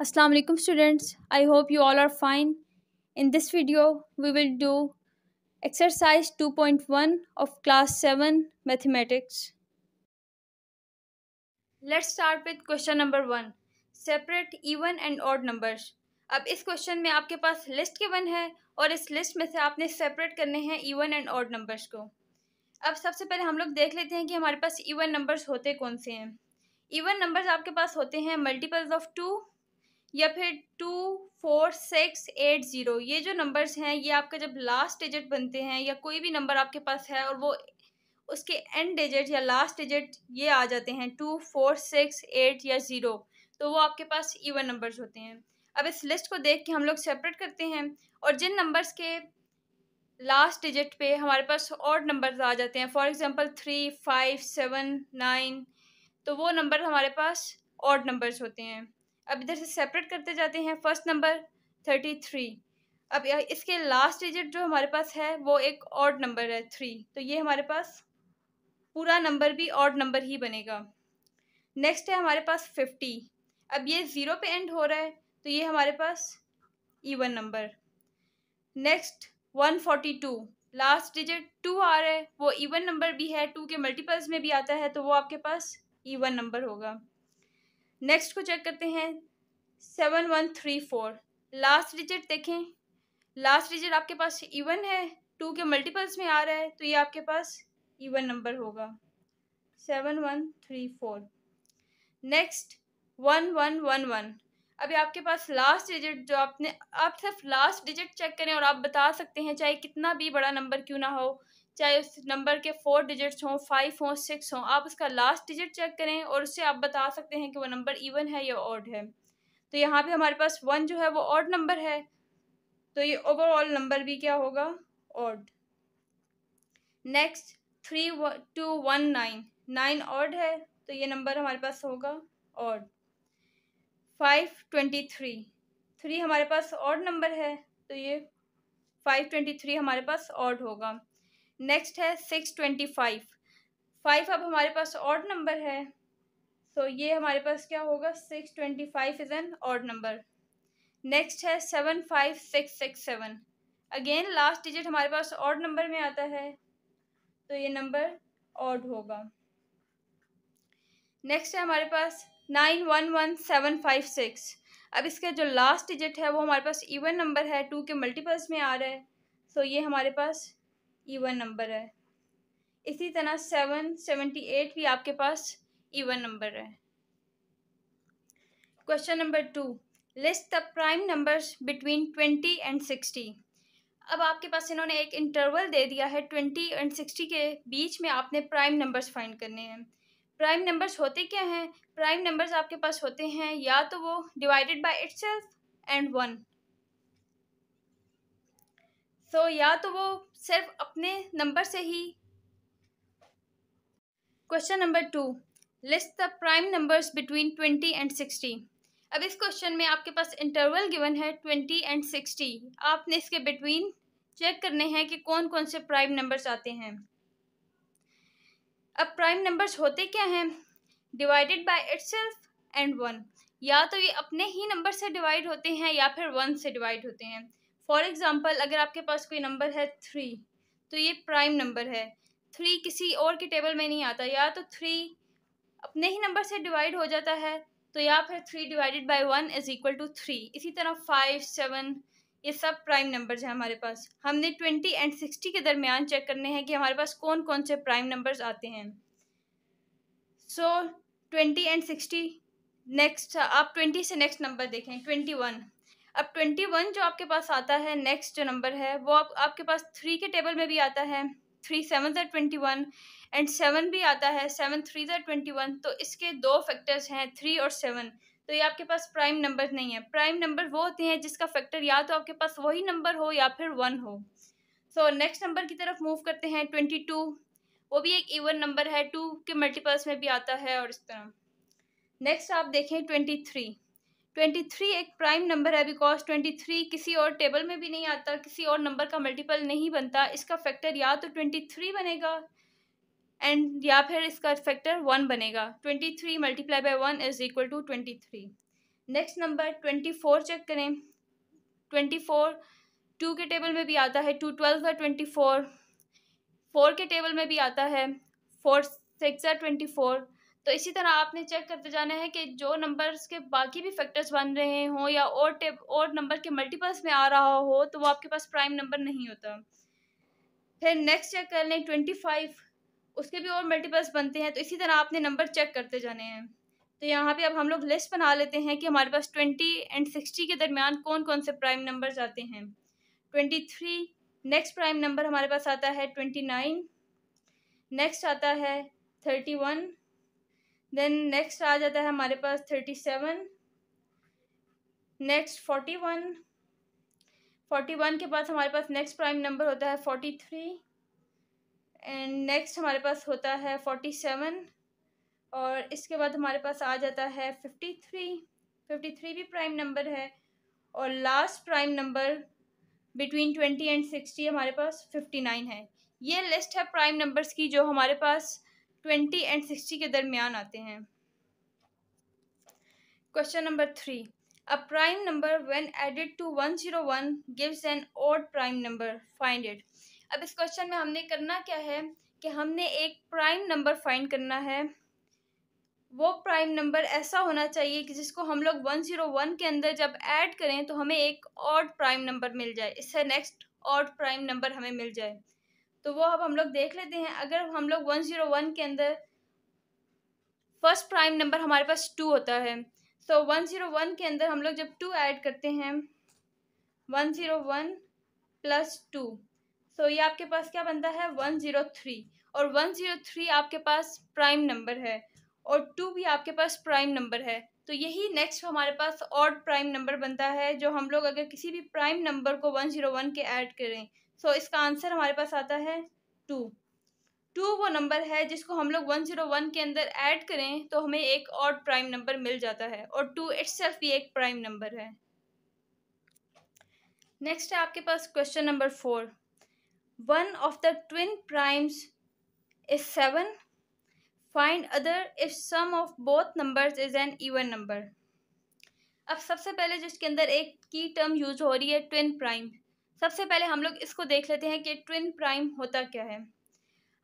Assalamu alaikum students. I hope you all are fine. In this video, we will do exercise 2.1 of class 7 mathematics. Let's start with question number 1. Separate even and odd numbers. अब इस question में आपके पास list के one है और इस list में से आपने सेपरेट करने हैं इवन एंड ऑड नंबर्स को अब सबसे पहले हम लोग देख लेते हैं कि हमारे पास इवन नंबर्स होते कौन से हैं इवन नंबर्स आपके पास होते हैं मल्टीपल्स ऑफ टू या फिर two four six eight zero ये जो नंबर्स हैं ये आपका जब लास्ट डिजिट बनते हैं या कोई भी नंबर आपके पास है और वो उसके एंड डिजिट या लास्ट डिजिट ये आ जाते हैं टू फोर सिक्स एट या ज़ीरो तो वो आपके पास इवन नंबर्स होते हैं अब इस लिस्ट को देख के हम लोग सेपरेट करते हैं और जिन नंबर्स के लास्ट डिजिट पे हमारे पास और नंबर्स आ जाते हैं for example three five seven nine तो वो नंबर हमारे पास और नंबर्स होते हैं अब इधर से सेपरेट करते जाते हैं फर्स्ट नंबर थर्टी थ्री अब इसके लास्ट डिजिट जो हमारे पास है वो एक ऑड नंबर है थ्री तो ये हमारे पास पूरा नंबर भी ऑड नंबर ही बनेगा नेक्स्ट है हमारे पास फिफ्टी अब ये ज़ीरो पे एंड हो रहा है तो ये हमारे पास even number next one forty two last digit two आ रहा है वो इवन नंबर भी है टू के मल्टीपल्स में भी आता है तो वो आपके पास इवन नंबर होगा नेक्स्ट को चेक करते हैं seven one three four last digit देखें लास्ट डिजिट आपके पास इवन है टू के मल्टीपल्स में आ रहा है तो ये आपके पास इवन नंबर होगा seven one three four next one one one one अभी आपके पास लास्ट डिजिट जो आपने आप सिर्फ लास्ट डिजिट चेक करें और आप बता सकते हैं चाहे कितना भी बड़ा नंबर क्यों ना हो चाहे उस नंबर के फोर डिजिट्स हों फाइव हों सिक्स हों आप उसका लास्ट डिजिट चेक करें और उससे आप बता सकते हैं कि वो नंबर इवन है या ऑड है तो यहाँ पे हमारे पास वन जो है वो ऑड नंबर है तो ये ओवरऑल नंबर भी क्या होगा odd next three two one nine nine odd है तो ये नंबर हमारे पास होगा odd five twenty three three हमारे पास ऑड नंबर है तो ये फाइव ट्वेंटी थ्री हमारे पास ऑड होगा नेक्स्ट है सिक्स ट्वेंटी फाइव फाइव अब हमारे पास ऑड नंबर है तो ये हमारे पास क्या होगा six twenty five is an odd number next है seven five six six seven again last digit हमारे पास ऑड नंबर में आता है तो ये नंबर ऑड होगा नेक्स्ट है हमारे पास nine one one seven five six अब इसका जो लास्ट डिजिट है वो हमारे पास इवन नंबर है टू के मल्टीपल्स में आ रहा है सो तो ये हमारे पास इवन e नंबर है इसी तरह सेवन सेवेंटी एट भी आपके पास इवन e नंबर है question number two list the prime numbers between twenty and sixty अब आपके पास इन्होंने एक इंटरवल दे दिया है ट्वेंटी एंड सिक्सटी के बीच में आपने प्राइम नंबर्स फाइंड करने हैं प्राइम नंबर्स होते क्या हैं प्राइम नंबर्स आपके पास होते हैं या तो वो divided by itself and one तो या तो वो सिर्फ अपने नंबर से ही question number two list the prime numbers between twenty and sixty अब इस क्वेश्चन में आपके पास इंटरवल गिवन है ट्वेंटी एंड सिक्सटी आपने इसके बिटवीन चेक करने हैं कि कौन कौन से प्राइम नंबर्स आते हैं अब प्राइम नंबर्स होते क्या हैं divided by itself and one या तो ये अपने ही नंबर से डिवाइड होते हैं या फिर वन से डिवाइड होते हैं फॉर एग्ज़ाम्पल अगर आपके पास कोई नंबर है थ्री तो ये प्राइम नंबर है थ्री किसी और के टेबल में नहीं आता या तो थ्री अपने ही नंबर से डिवाइड हो जाता है तो या फिर three divided by one is equal to three इसी तरह फाइव सेवन ये सब प्राइम नंबर्स हैं हमारे पास हमने ट्वेंटी एंड सिक्सटी के दरमियान चेक करने हैं कि हमारे पास कौन कौन से प्राइम नंबर्स आते हैं so twenty and sixty next आप ट्वेंटी से नेक्स्ट नंबर देखें ट्वेंटी वन अब ट्वेंटी वन जो आपके पास आता है नेक्स्ट जो नंबर है वो आप, आपके पास थ्री के टेबल में भी आता है थ्री सेवन जर ट्वेंटी वन एंड सेवन भी आता है सेवन थ्री जर ट्वेंटी वन तो इसके दो फैक्टर्स हैं थ्री और सेवन तो ये आपके पास प्राइम नंबर नहीं है प्राइम नंबर वो होते हैं जिसका फैक्टर या तो आपके पास वही नंबर हो या फिर वन हो सो नेक्स्ट नंबर की तरफ मूव करते हैं ट्वेंटी टू वो भी एक इवन नंबर है टू के मल्टीपल्स में भी आता है और इस तरह नेक्स्ट आप देखें ट्वेंटी थ्री ट्वेंटी थ्री एक प्राइम नंबर है बिकॉज ट्वेंटी थ्री किसी और टेबल में भी नहीं आता किसी और नंबर का मल्टीपल नहीं बनता इसका फैक्टर या तो ट्वेंटी थ्री बनेगा एंड या फिर इसका फैक्टर वन बनेगा twenty three multiply by one is equal to twenty three next number twenty four check करें ट्वेंटी फोर टू के टेबल में भी आता है टू ट्वेल्व का ट्वेंटी फोर फोर के टेबल में भी आता है फोर सिक्स है ट्वेंटी फोर तो इसी तरह आपने चेक करते जाना है कि जो नंबर्स के बाकी भी फैक्टर्स बन रहे हों या और टेप और नंबर के मल्टीपल्स में आ रहा हो तो वो आपके पास प्राइम नंबर नहीं होता फिर नेक्स्ट चेक कर लें ट्वेंटी फाइव उसके भी और मल्टीपल्स बनते हैं तो इसी तरह आपने नंबर चेक करते जाने हैं तो यहाँ पे अब हम लोग लिस्ट बना लेते हैं कि हमारे पास ट्वेंटी एंड सिक्सटी के दरमियान कौन कौन से प्राइम नंबर आते हैं twenty three next prime number हमारे पास आता है ट्वेंटी नाइन नेक्स्ट आता है थर्टी वन देन नेक्स्ट आ जाता है हमारे पास thirty seven next forty one forty one के बाद हमारे पास नेक्स्ट प्राइम नंबर होता है फोर्टी थ्री एंड नेक्स्ट हमारे पास होता है फोर्टी सेवन और इसके बाद हमारे पास आ जाता है फिफ्टी थ्री फिफ्टी थ्री भी प्राइम नंबर है और last prime number between twenty and sixty हमारे पास फिफ्टी नाइन है ये लिस्ट है प्राइम नंबर्स की जो हमारे पास ट्वेंटी एंड सिक्सटी के दरमियान आते हैं question number three a prime number when added to one zero one gives an odd prime number find it अब इस क्वेश्चन में हमने करना क्या है कि हमने एक प्राइम नंबर फाइंड करना है वो प्राइम नंबर ऐसा होना चाहिए कि जिसको हम लोग वन जीरो वन के अंदर जब ऐड करें तो हमें एक ऑड प्राइम नंबर मिल जाए इससे नेक्स्ट ऑड प्राइम नंबर हमें मिल जाए तो वो अब हम लोग देख लेते हैं अगर हम लोग वन ज़ीरो वन के अंदर फर्स्ट प्राइम नंबर हमारे पास टू होता है तो वन ज़ीरो वन के अंदर हम लोग जब टू ऐड करते हैं one zero one plus two so ये आपके पास क्या बनता है वन ज़ीरो थ्री और वन ज़ीरो थ्री आपके पास प्राइम नंबर है और टू भी आपके पास प्राइम नंबर है तो यही नेक्स्ट हमारे पास और प्राइम नंबर बनता है जो हम लोग अगर किसी भी प्राइम नंबर को वन ज़ीरो वन के ऐड करें सो so, इसका आंसर हमारे पास आता है टू टू वो नंबर है जिसको हम लोग वन जीरो वन के अंदर ऐड करें तो हमें एक और प्राइम नंबर मिल जाता है और टू इट्स भी एक प्राइम नंबर है नेक्स्ट है आपके पास question number four one of the twin primes is seven find other if sum of both numbers is an even number अब सबसे पहले जिसके अंदर एक की टर्म यूज हो रही है ट्विन प्राइम सबसे पहले हम लोग इसको देख लेते हैं कि ट्विन प्राइम होता क्या है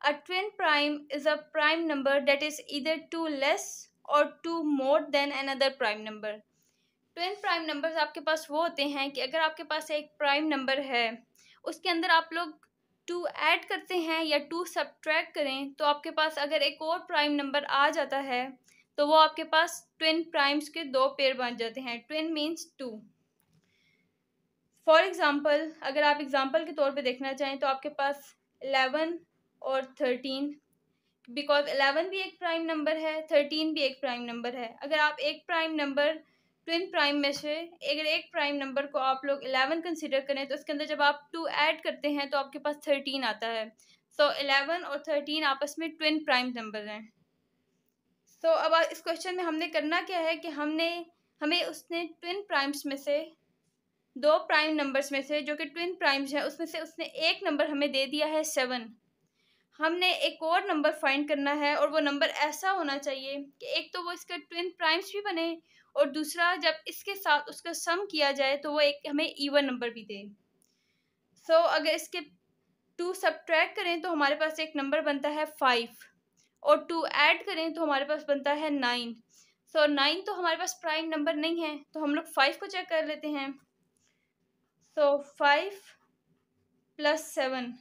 a twin prime is a prime number that is either two less or two more than other prime number twin prime numbers आपके पास वो होते हैं कि अगर आपके पास एक प्राइम नंबर है उसके अंदर आप लोग टू ऐड करते हैं या टू सब्ट्रैक्ट करें तो आपके पास अगर एक और प्राइम नंबर आ जाता है तो वो आपके पास ट्विन प्राइम्स के दो पेयर बन जाते हैं twin means two for example अगर आप एग्ज़ाम्पल के तौर पे देखना चाहें तो आपके पास एलेवन और थर्टीन बिकॉज एलेवन भी एक प्राइम नंबर है थर्टीन भी एक प्राइम नंबर है अगर आप एक प्राइम नंबर ट्विन प्राइम में से अगर एक प्राइम नंबर को आप लोग एलेवन कंसिडर करें तो उसके अंदर जब आप टू ऐड करते हैं तो आपके पास थर्टीन आता है सो एलेवन और थर्टीन आपस में ट्विन प्राइम नंबर हैं सो so, अब इस क्वेश्चन में हमने करना क्या है कि हमने हमें उसने ट्विन प्राइम्स में से दो प्राइम नंबर्स में से जो कि ट्विन प्राइम्स हैं उसमें से उसने एक नंबर हमें दे दिया है सेवन हमने एक और नंबर फाइंड करना है और वो नंबर ऐसा होना चाहिए कि एक तो वो इसका ट्विन प्राइम्स भी बने और दूसरा जब इसके साथ उसका सम किया जाए तो वो एक हमें ईवन नंबर भी दे सो so, अगर इसके टू सब करें तो हमारे पास एक नंबर बनता है फाइव और टू ऐड करें तो हमारे पास बनता है नाइन सो नाइन तो हमारे पास प्राइम नंबर नहीं है तो हम लोग फाइव को चेक कर लेते हैं तो फाइव प्लस सेवन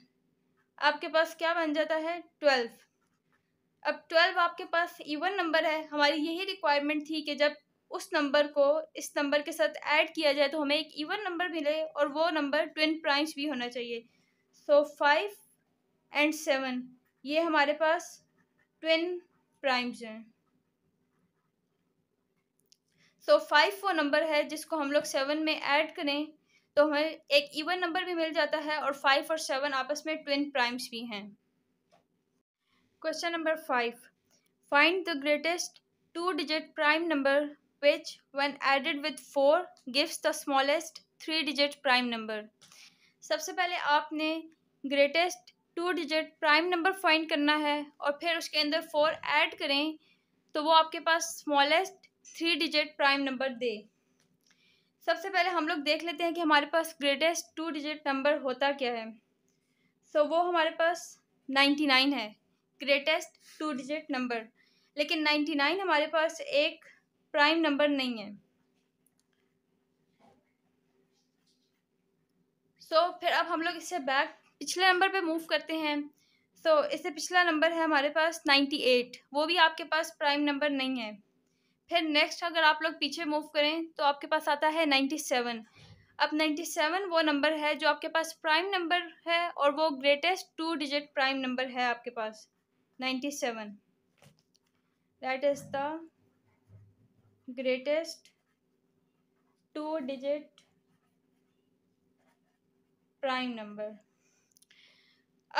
आपके पास क्या बन जाता है ट्वेल्व अब ट्वेल्व आपके पास इवन नंबर है हमारी यही रिक्वायरमेंट थी कि जब उस नंबर को इस नंबर के साथ ऐड किया जाए तो हमें एक इवन नंबर मिले और वो नंबर ट्विन प्राइम्स भी होना चाहिए सो फाइव एंड सेवन ये हमारे पास ट्विन प्राइम्स हैं सो फाइव वो नंबर है जिसको हम लोग सेवन में ऐड करें तो हमें एक इवन नंबर भी मिल जाता है और फाइव और सेवन आपस में ट्विन प्राइम्स भी हैं question number five find the greatest two digit prime number which one added with four gives the smallest three digit prime number सबसे पहले आपने greatest two digit prime number find करना है और फिर उसके अंदर फोर ऐड करें तो वो आपके पास smallest three digit prime number दे सबसे पहले हम लोग देख लेते हैं कि हमारे पास ग्रेटेस्ट टू डिजिट नंबर होता क्या है सो so, वो हमारे पास नाइन्टी नाइन है ग्रेटेस्ट टू डिजिट नंबर लेकिन नाइन्टी नाइन हमारे पास एक प्राइम नंबर नहीं है सो so, फिर अब हम लोग इससे बैक पिछले नंबर पे मूव करते हैं सो so, इससे पिछला नंबर है हमारे पास नाइन्टी एट वो भी आपके पास प्राइम नंबर नहीं है फिर नेक्स्ट अगर आप लोग पीछे मूव करें तो आपके पास आता है नाइन्टी सेवन अब नाइन्टी सेवन वो नंबर है जो आपके पास प्राइम नंबर है और वो greatest two digit prime number है आपके पास ninety seven that is the greatest two digit prime number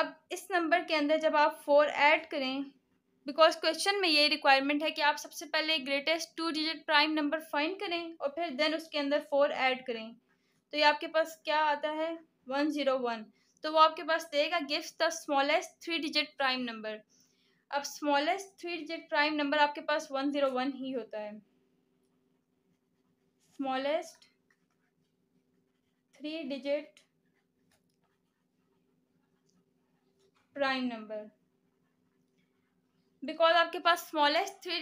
अब इस नंबर के अंदर जब आप फोर ऐड करें बिकॉज क्वेश्चन में ये रिक्वायरमेंट है कि आप सबसे पहले greatest two digit prime number find करें और फिर देन उसके अंदर फोर ऐड करें तो ये आपके पास क्या आता है वन ज़ीरो वन तो वो आपके पास देगा गिफ्ट the smallest three digit prime number अब smallest three digit prime number आपके पास वन ज़ीरो वन ही होता है smallest three digit prime number because आपके पास smallest three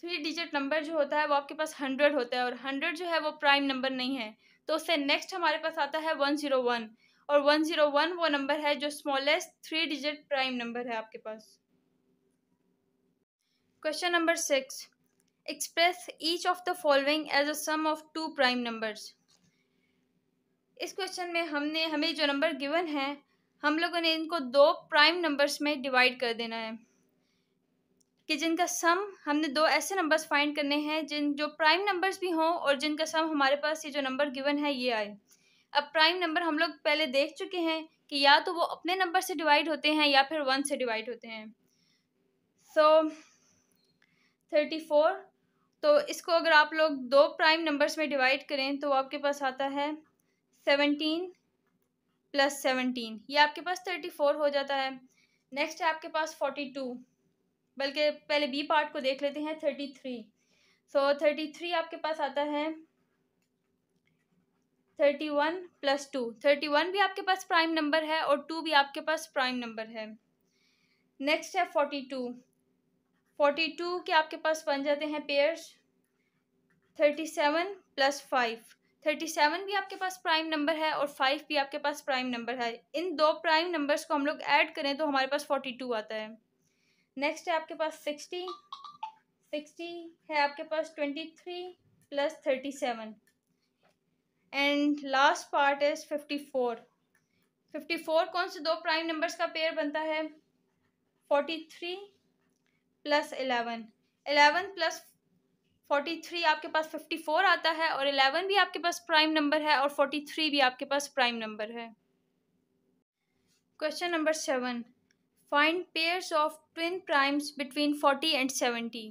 three digit number जो होता है वो आपके पास हंड्रेड होता है और हंड्रेड जो है वो प्राइम नंबर नहीं है तो उससे नेक्स्ट हमारे पास आता है वन ज़ीरो वन और वन ज़ीरो वन वो नंबर है जो smallest three digit prime number है आपके पास question number six express each of the following as a sum of two prime numbers इस क्वेश्चन में हमने हमें जो नंबर गिवन है हम लोगों ने इनको दो प्राइम नंबर्स में डिवाइड कर देना है कि जिनका सम हमने दो ऐसे नंबर्स फाइंड करने हैं जिन जो प्राइम नंबर्स भी हों और जिनका सम हमारे पास ये जो नंबर गिवन है ये आए अब प्राइम नंबर हम लोग पहले देख चुके हैं कि या तो वो अपने नंबर से डिवाइड होते हैं या फिर वन से डिवाइड होते हैं सो थर्टी फोर तो इसको अगर आप लोग दो प्राइम नंबर्स में डिवाइड करें तो आपके पास आता है सेवनटीन प्लस सेवनटीन ये आपके पास थर्टी फोर हो जाता है नेक्स्ट है आपके पास फोर्टी टू बल्कि पहले बी पार्ट को देख लेते हैं thirty three so thirty three आपके पास आता है thirty one plus two thirty one भी आपके पास प्राइम नंबर है और टू भी आपके पास प्राइम नंबर है नेक्स्ट है फोर्टी टू फोर्टी टू के आपके पास बन जाते हैं pairs thirty seven plus five thirty seven भी आपके पास प्राइम नंबर है और फाइव भी आपके पास प्राइम नंबर है इन दो प्राइम नंबर्स को हम लोग ऐड करें तो हमारे पास फोर्टी टू आता है नेक्स्ट है आपके पास सिक्सटी सिक्सटी है आपके पास twenty three plus thirty seven and last part is fifty four fifty four कौन से दो प्राइम नंबर्स का पेयर बनता है forty three plus eleven eleven plus forty three आपके पास फिफ्टी फोर आता है और एलेवन भी आपके पास प्राइम नंबर है और फोर्टी थ्री भी आपके पास प्राइम नंबर है question number seven find pairs of twin primes between forty and seventy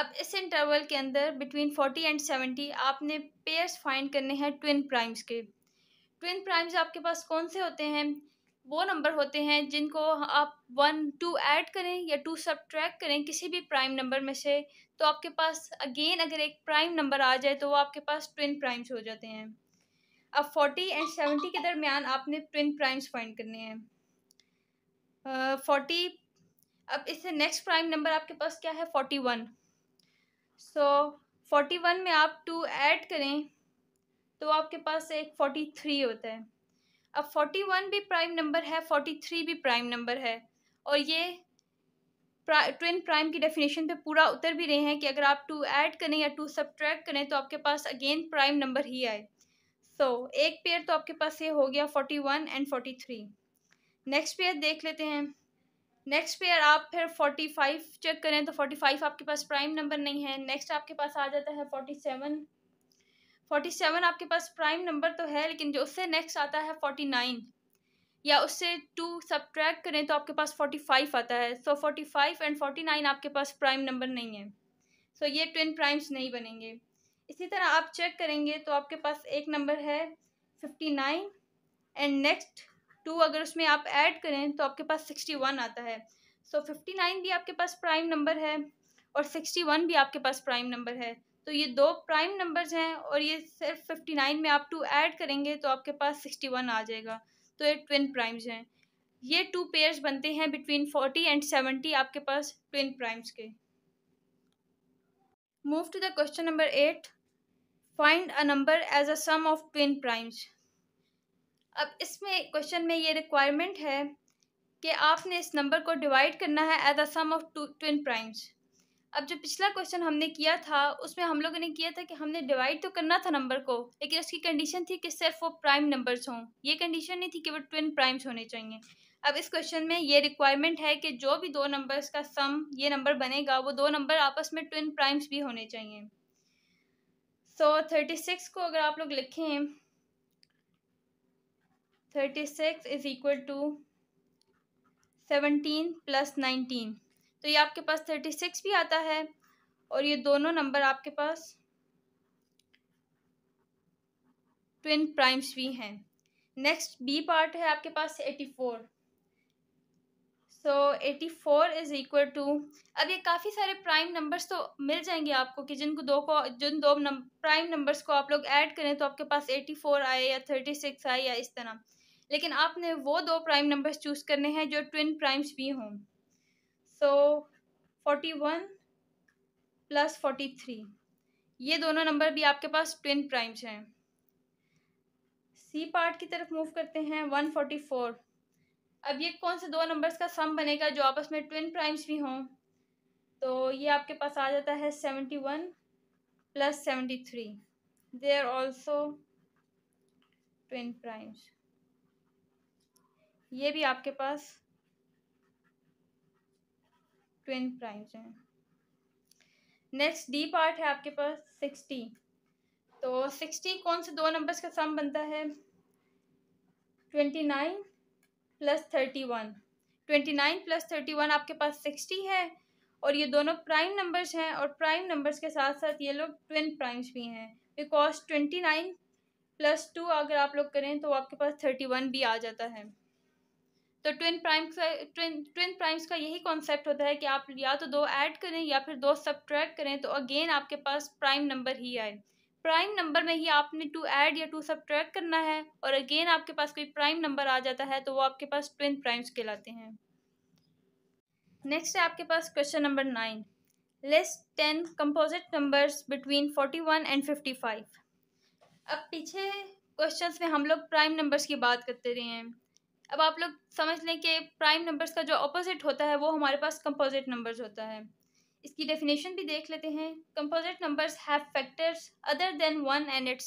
अब इस इंटरवल के अंदर बिटवीन फोर्टी एंड सेवेंटी आपने पेयर्स फाइंड करने हैं ट्विन प्राइम्स के ट्विन प्राइम्स आपके पास कौन से होते हैं वो नंबर होते हैं जिनको आप वन टू ऐड करें या टू सब करें किसी भी प्राइम नंबर में से तो आपके पास अगेन अगर एक प्राइम नंबर आ जाए तो वो आपके पास ट्विन प्राइम्स हो जाते हैं अब फोर्टी एंड सेवेंटी के दरमियान आपने ट्विन प्राइम्स फाइंड करने हैं फोर्टी अब इससे नेक्स्ट प्राइम नंबर आपके पास क्या है forty one so forty one में आप टू ऐड करें तो आपके पास एक फोर्टी थ्री होता है अब फोर्टी वन भी प्राइम नंबर है फोर्टी थ्री भी प्राइम नंबर है और ये ट्विन प्राइम की डेफिनेशन पे पूरा उतर भी रहे हैं कि अगर आप टू ऐड करें या टू सब्ट्रैक्ट करें तो आपके पास अगेन प्राइम नंबर ही आए सो so, एक पेयर तो आपके पास ये हो गया forty one and forty three next pair देख लेते हैं नेक्स्ट पेयर आप फिर फोर्टी फाइव चेक करें तो फोर्टी फाइव आपके पास प्राइम नंबर नहीं है नेक्स्ट आपके पास आ जाता है फोर्टी सेवन फोर्टी सेवन आपके पास प्राइम नंबर तो है लेकिन जो उससे नेक्स्ट आता है फोर्टी नाइन या उससे टू सब्ट्रैक्ट करें तो आपके पास फोर्टी फाइव आता है so forty five and forty nine आपके पास प्राइम नंबर नहीं है सो so, ये ट्विन प्राइम्स नहीं बनेंगे इसी तरह आप चेक करेंगे तो आपके पास एक नंबर है fifty nine and next two अगर उसमें आप ऐड करें तो आपके पास सिक्सटी वन आता है सो फिफ्टी नाइन भी आपके पास प्राइम नंबर है और सिक्सटी वन भी आपके पास प्राइम नंबर है तो ये दो प्राइम नंबर्स हैं और ये सिर्फ फिफ्टी नाइन में आप टू ऐड करेंगे तो आपके पास सिक्सटी वन आ जाएगा तो ये ट्विन प्राइम्स हैं ये टू पेयर्स बनते हैं बिटवीन फोर्टी एंड सेवेंटी आपके पास ट्विन प्राइम्स के move to the question number eight find a number as a sum of twin primes अब इसमें क्वेश्चन में ये रिक्वायरमेंट है कि आपने इस नंबर को डिवाइड करना है as a sum of two twin primes अब जो पिछला क्वेश्चन हमने किया था उसमें हम लोगों ने किया था कि हमने डिवाइड तो करना था नंबर को लेकिन उसकी कंडीशन थी कि सिर्फ वो प्राइम नंबर्स हों ये कंडीशन नहीं थी कि वो ट्विन प्राइम्स होने चाहिए अब इस क्वेश्चन में ये रिक्वायरमेंट है कि जो भी दो नंबर्स का सम ये नंबर बनेगा वो दो नंबर आपस में ट्विन प्राइम्स भी होने चाहिए सो so, थर्टी सिक्स को अगर आप लोग लिखें thirty six is equal to seventeen plus nineteen तो ये आपके पास थर्टी सिक्स भी आता है और ये दोनों नंबर आपके पास ट्विन प्राइम्स भी हैं नेक्स्ट बी पार्ट है आपके पास eighty four so eighty four is equal to अब ये काफ़ी सारे प्राइम नंबर्स तो मिल जाएंगे आपको कि जिनको दो को जिन दो प्राइम नंबर्स को आप लोग ऐड करें तो आपके पास एटी फोर आए या थर्टी सिक्स आए या इस तरह लेकिन आपने वो दो प्राइम नंबर्स चूज़ करने हैं जो ट्विन प्राइम्स भी हों so forty one plus forty three ये दोनों नंबर भी आपके पास ट्विन प्राइम्स हैं सी पार्ट की तरफ मूव करते हैं वन फोर्टी फोर अब ये कौन से दो नंबर्स का सम बनेगा जो आपस में ट्विन प्राइम्स भी हों तो ये आपके पास आ जाता है seventy one plus seventy three they are also twin primes ये भी आपके पास ट्विन प्राइम्स हैं नेक्स्ट डी पार्ट है आपके पास सिक्सटी तो सिक्सटी कौन से दो नंबर्स का सम बनता है twenty nine plus thirty one twenty nine plus thirty one आपके पास सिक्सटी है और ये दोनों प्राइम नंबर्स हैं और प्राइम नंबर्स के साथ साथ ये लोग ट्विन प्राइम्स भी हैं because twenty nine plus two अगर आप लोग करें तो आपके पास थर्टी वन भी आ जाता है तो ट्विन प्राइम्स का ट्विन ट्विन प्राइम्स का यही कॉन्सेप्ट होता है कि आप या तो दो ऐड करें या फिर दो सब्ट्रैक्ट करें तो अगेन आपके पास प्राइम नंबर ही आए प्राइम नंबर में ही आपने टू ऐड या टू सब्ट्रैक्ट करना है और अगेन आपके पास कोई प्राइम नंबर आ जाता है तो वो आपके पास ट्विन प्राइम्स कहलाते हैं नेक्स्ट है आपके पास question number nine list ten composite numbers between forty one and fifty five अब पीछे क्वेश्चंस में हम लोग प्राइम नंबर्स की बात करते रहे हैं अब आप लोग समझ लें कि प्राइम नंबर्स का जो अपोजिट होता है वो हमारे पास कंपोजिट नंबर्स होता है इसकी डेफिनेशन भी देख लेते हैं composite numbers have factors other than one and it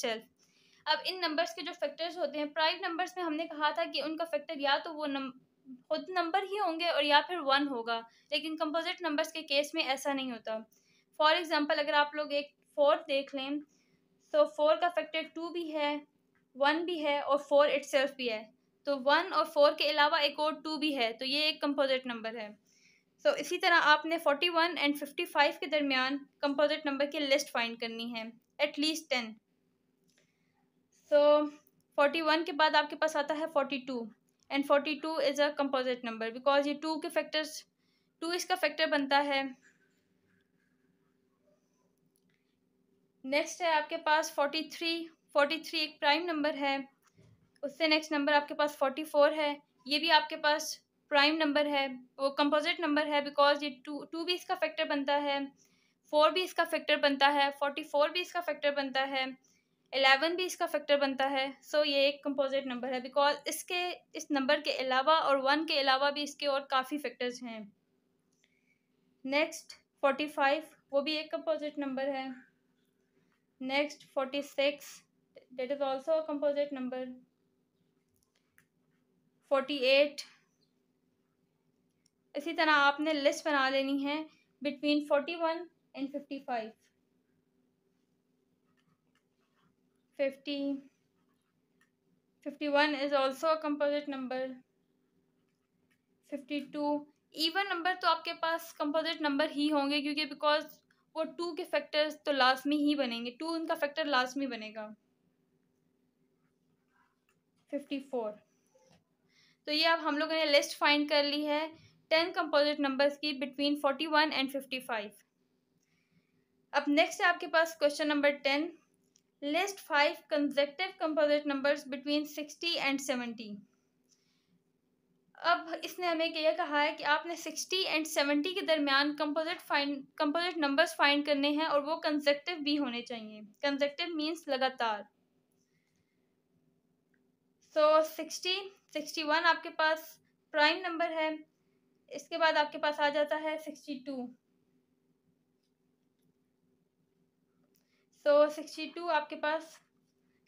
अब इन नंबर्स के जो फैक्टर्स होते हैं प्राइम नंबर्स में हमने कहा था कि उनका फैक्टर या तो वो नम खुद नंबर ही होंगे और या फिर वन होगा लेकिन कंपोजिट नंबर्स के केस में ऐसा नहीं होता फॉर एग्ज़ाम्पल अगर आप लोग एक फोर देख लें तो फोर का फैक्टर टू भी है वन भी है और फोर इट्सल्फ भी है तो वन और फोर के अलावा एक और टू भी है तो ये एक कंपोजिट नंबर है तो so, इसी तरह आपने forty one and fifty five के दरमियान कंपोजिट नंबर की लिस्ट फाइंड करनी है at least ten so forty one के बाद आपके पास आता है forty two and forty two is a composite number because ये टू के फैक्टर्स टू इसका फैक्टर बनता है नेक्स्ट है आपके पास फोर्टी थ्री फोर्टी थ्री एक प्राइम नंबर है उससे नेक्स्ट नंबर आपके पास फोर्टी फोर है ये भी आपके पास प्राइम नंबर है वो कंपोजिट नंबर है बिकॉज ये टू टू भी इसका फैक्टर बनता है फोर भी इसका फैक्टर बनता है फोर्टी फोर भी इसका फैक्टर बनता है एलेवन भी इसका फैक्टर बनता है सो so, ये एक कंपोजिट नंबर है बिकॉज इसके इस नंबर के अलावा और वन के अलावा भी इसके और काफ़ी फैक्टर्स हैं नेक्स्ट फोर्टी फाइव वो भी एक कंपोजिट नंबर है next forty six that is also composite number forty eight इसी तरह आपने लिस्ट बना लेनी है between forty one and fifty five fifty is also a composite number fifty two even number तो आपके पास कंपोजिट नंबर ही होंगे क्योंकि बिकॉज वो टू के फैक्टर्स तो लाजमी ही बनेंगे टू उनका फैक्टर लाजमी बनेगा फिफ्टी फोर तो ये अब हम लोगों ने लिस्ट फाइंड कर ली है टेन कंपोजिट नंबर्स की between forty one and fifty five अब नेक्स्ट है आपके पास question number ten list five consecutive composite numbers between sixty and seventy अब इसने हमें यह कहा है कि आपने सिक्सटी एंड सेवेंटी के दरमियान composite find composite numbers find करने हैं और वो कंजेक्टिव भी होने चाहिए कंजेक्टिव मीन्स लगातार सो सिक्सटी सिक्सटी वन आपके पास प्राइम नंबर है इसके बाद आपके पास आ जाता है sixty two so sixty two आपके पास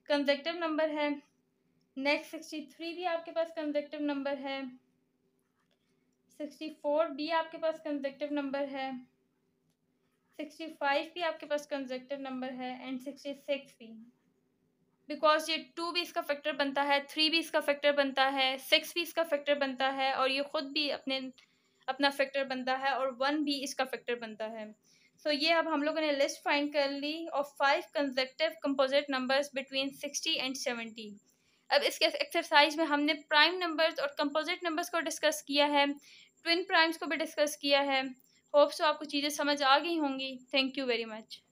कंजेक्टिव नंबर है नेक्स्ट सिक्सटी थ्री भी आपके पास कंजेक्टिव नंबर है सिक्सटी फोर भी आपके पास कंजेक्टिव नंबर है सिक्सटी फाइव भी आपके पास कंजेक्टिव नंबर है एंड सिक्सटी सिक्स भी बिकॉज ये टू भी इसका फैक्टर बनता है थ्री भी इसका फैक्टर बनता है सिक्स भी इसका फैक्टर बनता है और ये ख़ुद भी अपने अपना फैक्टर बनता है और वन भी इसका फैक्टर बनता है सो so, ये अब हम लोगों ने लिस्ट फाइंड कर ली और five consecutive composite numbers between sixty and seventy अब इसके एक्सरसाइज में हमने प्राइम नंबर्स और कंपोजिट नंबर्स को डिस्कस किया है ट्विन प्राइम्स को भी डिस्कस किया है होप्स तो आपको चीज़ें समझ आ गई होंगी थैंक यू वेरी मच